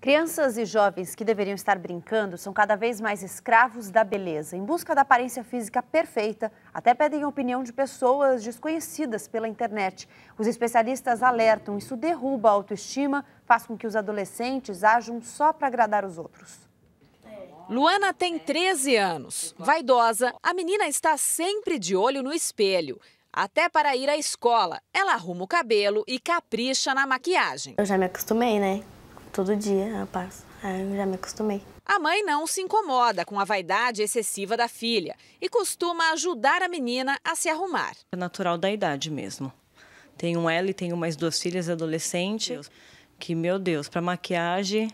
Crianças e jovens que deveriam estar brincando são cada vez mais escravos da beleza. Em busca da aparência física perfeita, até pedem opinião de pessoas desconhecidas pela internet. Os especialistas alertam: isso derruba a autoestima, faz com que os adolescentes ajam só para agradar os outros. Luana tem 13 anos. Vaidosa, a menina está sempre de olho no espelho. Até para ir à escola, ela arruma o cabelo e capricha na maquiagem. Eu já me acostumei, né? todo dia eu passo. Aí eu já me acostumei. A mãe não se incomoda com a vaidade excessiva da filha e costuma ajudar a menina a se arrumar. É natural da idade mesmo. Tenho um ela e tenho mais duas filhas adolescentes. Que, meu Deus, para maquiagem,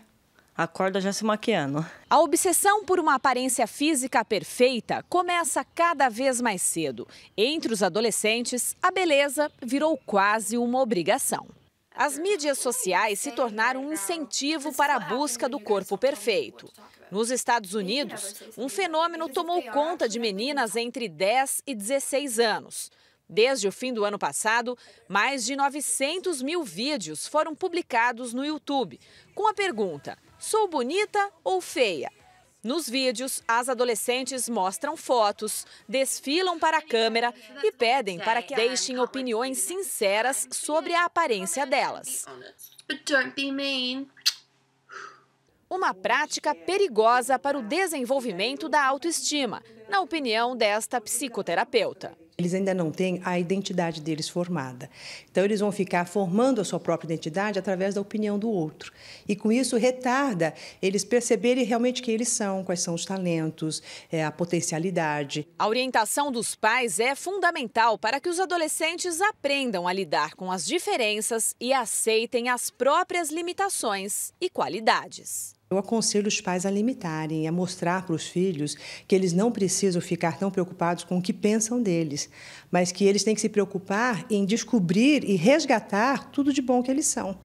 acorda já se maquiando. A obsessão por uma aparência física perfeita começa cada vez mais cedo. Entre os adolescentes, a beleza virou quase uma obrigação. As mídias sociais se tornaram um incentivo para a busca do corpo perfeito. Nos Estados Unidos, um fenômeno tomou conta de meninas entre 10 e 16 anos. Desde o fim do ano passado, mais de 900 mil vídeos foram publicados no YouTube, com a pergunta: sou bonita ou feia? Nos vídeos, as adolescentes mostram fotos, desfilam para a câmera e pedem para que deixem opiniões sinceras sobre a aparência delas. Uma prática perigosa para o desenvolvimento da autoestima, na opinião desta psicoterapeuta. Eles ainda não têm a identidade deles formada. Então, eles vão ficar formando a sua própria identidade através da opinião do outro. E com isso, retarda eles perceberem realmente quem eles são, quais são os talentos, é, a potencialidade. A orientação dos pais é fundamental para que os adolescentes aprendam a lidar com as diferenças e aceitem as próprias limitações e qualidades. Eu aconselho os pais a limitarem, a mostrar para os filhos que eles não precisam ficar tão preocupados com o que pensam deles, mas que eles têm que se preocupar em descobrir e resgatar tudo de bom que eles são.